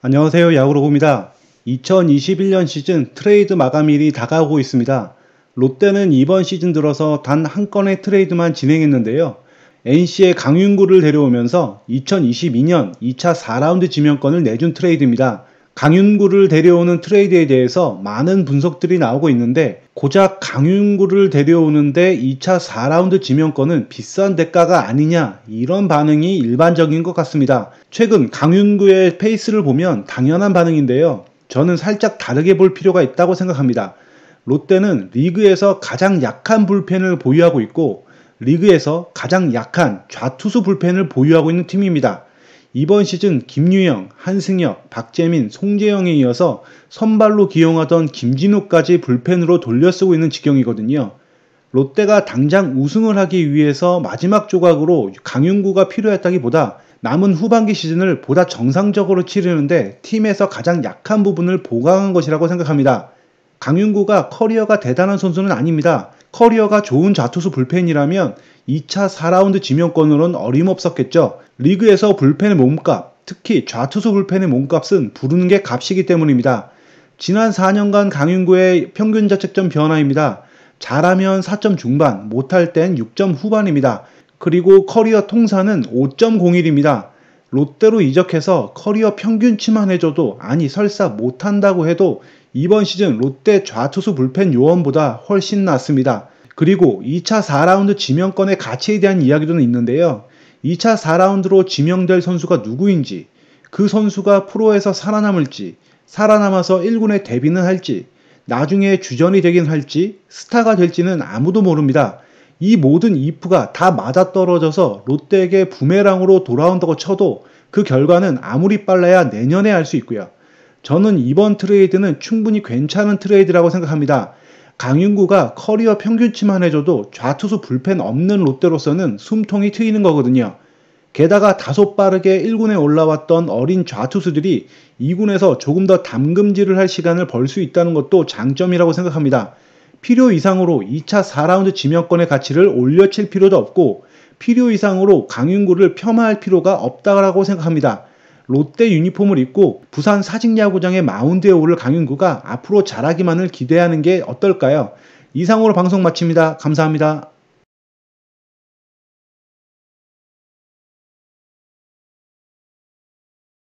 안녕하세요. 야구로봅니다 2021년 시즌 트레이드 마감일이 다가오고 있습니다. 롯데는 이번 시즌 들어서 단 한 건의 트레이드만 진행했는데요. NC의 강윤구를 데려오면서 2022년 2차 4라운드 지명권을 내준 트레이드입니다. 강윤구를 데려오는 트레이드에 대해서 많은 분석들이 나오고 있는데 고작 강윤구를 데려오는데 2차 4라운드 지명권은 비싼 대가가 아니냐 이런 반응이 일반적인 것 같습니다. 최근 강윤구의 페이스를 보면 당연한 반응인데요. 저는 살짝 다르게 볼 필요가 있다고 생각합니다. 롯데는 리그에서 가장 약한 불펜을 보유하고 있고 리그에서 가장 약한 좌투수 불펜을 보유하고 있는 팀입니다. 이번 시즌 김유영, 한승혁, 박재민, 송재영에 이어서 선발로 기용하던 김진우까지 불펜으로 돌려쓰고 있는 지경이거든요. 롯데가 당장 우승을 하기 위해서 마지막 조각으로 강윤구가 필요했다기보다 남은 후반기 시즌을 보다 정상적으로 치르는데 팀에서 가장 약한 부분을 보강한 것이라고 생각합니다. 강윤구가 커리어가 대단한 선수는 아닙니다. 커리어가 좋은 좌투수 불펜이라면 2차 4라운드 지명권으로는 어림없었겠죠. 리그에서 불펜의 몸값, 특히 좌투수 불펜의 몸값은 부르는 게 값이기 때문입니다. 지난 4년간 강윤구의 평균 자책점 변화입니다. 잘하면 4점 중반, 못할 땐 6점 후반입니다. 그리고 커리어 통산은 5.01입니다. 롯데로 이적해서 커리어 평균치만 해줘도 아니 설사 못한다고 해도 이번 시즌 롯데 좌투수 불펜 요원보다 훨씬 낫습니다. 그리고 2차 4라운드 지명권의 가치에 대한 이야기도 있는데요. 2차 4라운드로 지명될 선수가 누구인지, 그 선수가 프로에서 살아남을지, 살아남아서 1군에 데뷔는 할지, 나중에 주전이 되긴 할지, 스타가 될지는 아무도 모릅니다. 이 모든 이프가 다 맞아떨어져서 롯데에게 부메랑으로 돌아온다고 쳐도 그 결과는 아무리 빨라야 내년에 알 수 있고요. 저는 이번 트레이드는 충분히 괜찮은 트레이드라고 생각합니다. 강윤구가 커리어 평균치만 해줘도 좌투수 불펜 없는 롯데로서는 숨통이 트이는 거거든요. 게다가 다소 빠르게 1군에 올라왔던 어린 좌투수들이 2군에서 조금 더 담금질을 할 시간을 벌 수 있다는 것도 장점이라고 생각합니다. 필요 이상으로 2차 4라운드 지명권의 가치를 올려칠 필요도 없고 필요 이상으로 강윤구를 폄하할 필요가 없다고 생각합니다. 롯데 유니폼을 입고 부산 사직야구장의 마운드에 오를 강윤구가 앞으로 잘하기만을 기대하는 게 어떨까요? 이상으로 방송 마칩니다. 감사합니다.